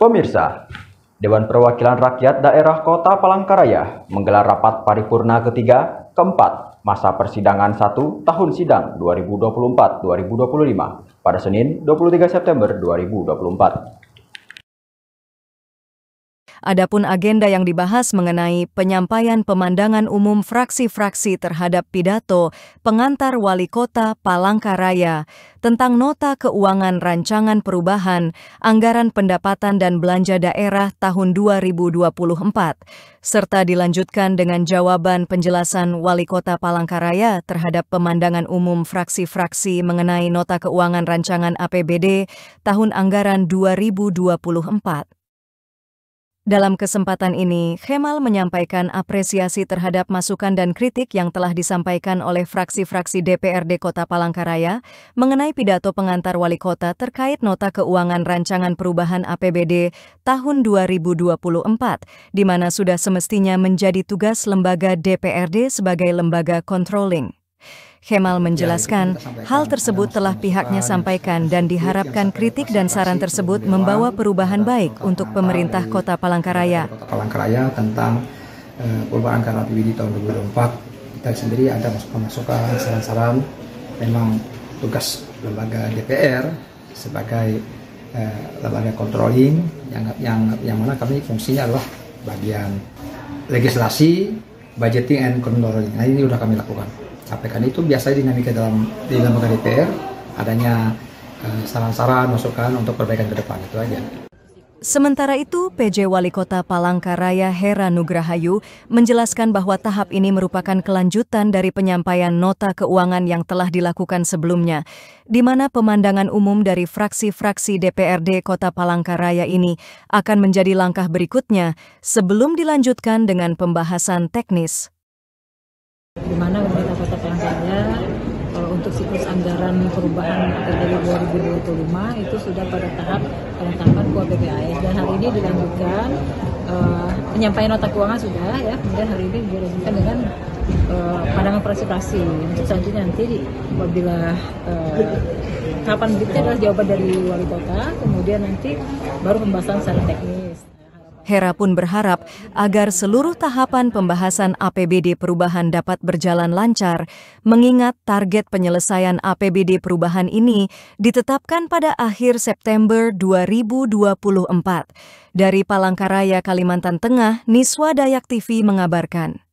Pemirsa, Dewan Perwakilan Rakyat Daerah Kota Palangkaraya menggelar rapat paripurna ketiga, keempat, masa persidangan 1 tahun sidang 2024-2025 pada Senin 23 September 2024. Adapun agenda yang dibahas mengenai penyampaian pemandangan umum fraksi-fraksi terhadap pidato pengantar wali kota Palangkaraya tentang nota keuangan rancangan perubahan anggaran pendapatan dan belanja daerah tahun 2024 serta dilanjutkan dengan jawaban penjelasan wali kota Palangkaraya terhadap pemandangan umum fraksi-fraksi mengenai nota keuangan rancangan APBD tahun anggaran 2024. Dalam kesempatan ini, Kemal menyampaikan apresiasi terhadap masukan dan kritik yang telah disampaikan oleh fraksi-fraksi DPRD Kota Palangkaraya mengenai pidato pengantar wali kota terkait nota keuangan rancangan perubahan APBD tahun 2024, di mana sudah semestinya menjadi tugas lembaga DPRD sebagai lembaga controlling. Kemal menjelaskan, hal tersebut telah pihaknya sampaikan dan diharapkan kritik dan saran tersebut membawa perubahan baik untuk pemerintah Kota Palangkaraya. Kota Palangkaraya tentang eh, perubahan karena PBD tahun 2004 Kita sendiri ada masukan-masukan, saran-saran. Memang tugas lembaga DPR sebagai eh, lembaga controlling yang yang yang mana kami fungsinya adalah bagian legislasi budgeting and controlling. Nah ini sudah kami lakukan. Sampaikan itu biasanya dinamika dalam di lembaga DPR adanya eh, saran-saran masukan untuk perbaikan ke depan itu aja. Sementara itu, PJ Wali Kota Palangkaraya Hera Nugrahayu menjelaskan bahwa tahap ini merupakan kelanjutan dari penyampaian nota keuangan yang telah dilakukan sebelumnya, di mana pemandangan umum dari fraksi-fraksi DPRD Kota Palangkaraya ini akan menjadi langkah berikutnya sebelum dilanjutkan dengan pembahasan teknis. Di mana Kota Palangkaraya kalau untuk siklus anggaran perubahan dari 2025 itu sudah pada tahap penetapan KUA PPAS dan hari ini dilanjutkan uh, penyampaian nota keuangan sudah ya kemudian hari ini dilanjutkan dengan uh, pandangan presentasi untuk selanjutnya nanti apabila uh, eh, tahapan berikutnya adalah jawaban dari wali kota kemudian nanti baru pembahasan secara teknis. Hera pun berharap agar seluruh tahapan pembahasan APBD perubahan dapat berjalan lancar, mengingat target penyelesaian APBD perubahan ini ditetapkan pada akhir September 2024. Dari Palangkaraya, Kalimantan Tengah, Niswa Dayak TV mengabarkan.